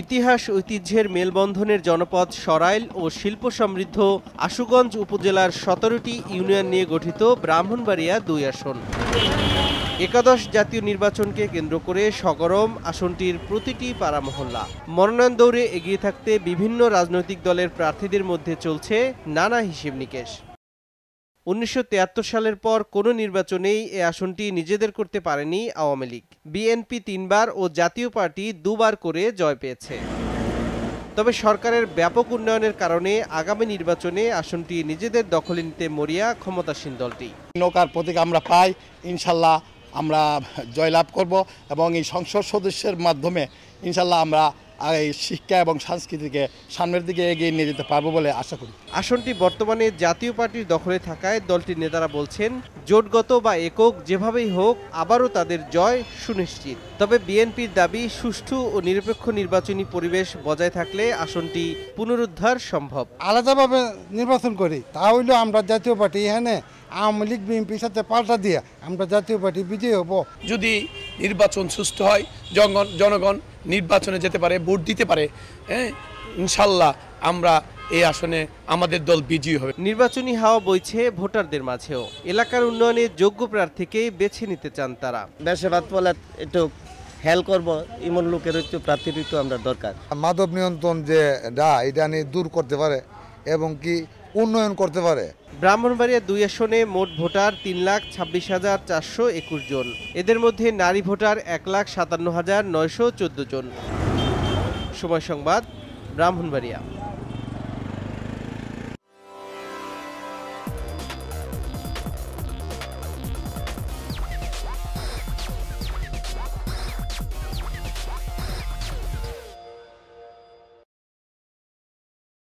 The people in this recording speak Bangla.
ইতিহাস ঐতিহ্যের মেলবন্ধনের জনপদ সরাইল ও শিল্প সমৃদ্ধ আশুগঞ্জ উপজেলার সতেরোটি ইউনিয়ন নিয়ে গঠিত ব্রাহ্মণবাড়িয়া দুই আসন একাদশ জাতীয় নির্বাচনকে কেন্দ্র করে সগরম আসনটির প্রতিটি পাড়া মহল্লা মনোনয়ন দৌড়ে এগিয়ে থাকতে বিভিন্ন রাজনৈতিক দলের প্রার্থীদের মধ্যে চলছে নানা হিসেব নিকেশ উনিশশো সালের পর কোনো নির্বাচনেই এ আসনটি নিজেদের করতে পারেনি আওয়ামী লীগ বিএনপি তিনবার ও জাতীয় পার্টি দুবার করে জয় পেয়েছে তবে সরকারের ব্যাপক উন্নয়নের কারণে আগামী নির্বাচনে আসনটি নিজেদের দখলে নিতে মরিয়া ক্ষমতাসীন দলটি নৌকার প্রতীক আমরা পাই ইনশাল্লাহ আমরা জয়লাভ করব এবং এই সংসদ সদস্যের মাধ্যমে ইনশাল্লাহ আমরা এই শিক্ষা এবং সংস্কৃতিকে সামনের দিকে এগিয়ে নিয়ে যেতে পারবো বলে আশা করি আসনটি বর্তমানে জাতীয় পার্টির দখলে থাকায় দলটির নেতারা বলছেন জোটগত বা একক যেভাবেই হোক আবারও তাদের জয় সুনিশ্চিত তবে বিএনপির দাবি সুষ্ঠু ও নিরপেক্ষ নির্বাচনী পরিবেশ বজায় থাকলে আসনটি পুনরুদ্ধার সম্ভব আলাদাভাবে নির্বাচন করি তা হইলেও আমরা জাতীয় পার্টি এখানে আওয়ামী লীগ বিএনপির সাথে পাল্টা দিয়ে আমরা জাতীয় পার্টি বিজয়ী হব যদি নির্বাচন সুষ্ঠু হয় জনগণ জনগণ নির্বাচনে যেতে পারে ভোট দিতে পারে হ্যাঁ ইনশাল্লাহ আমরা এই আসনে আমাদের দল বিজয়ী হবে নির্বাচনী হাওয়া বইছে ভোটারদের মাঝেও এলাকার উন্নয়নে যোগ্য প্রার্থীকে বেছে নিতে চান তারা দেশে বাদ একটু হেল করব এমন লোকের একটু প্রার্থীর একটু আমরা দরকার মাদক নিয়ন্ত্রণ যে ডা এটা নিয়ে দূর করতে পারে এবং কি উন্নয়ন করতে পারে ব্রাহ্মণবাড়িয়া দুই আসনে মোট ভোটার তিন লাখ ছাব্বিশ হাজার চারশো একুশ জন এদের মধ্যে নারী ভোটার এক লাখ সাতান্ন হাজার নয়শো চোদ্দ জন সময় সংবাদ ব্রাহ্মণবাড়িয়া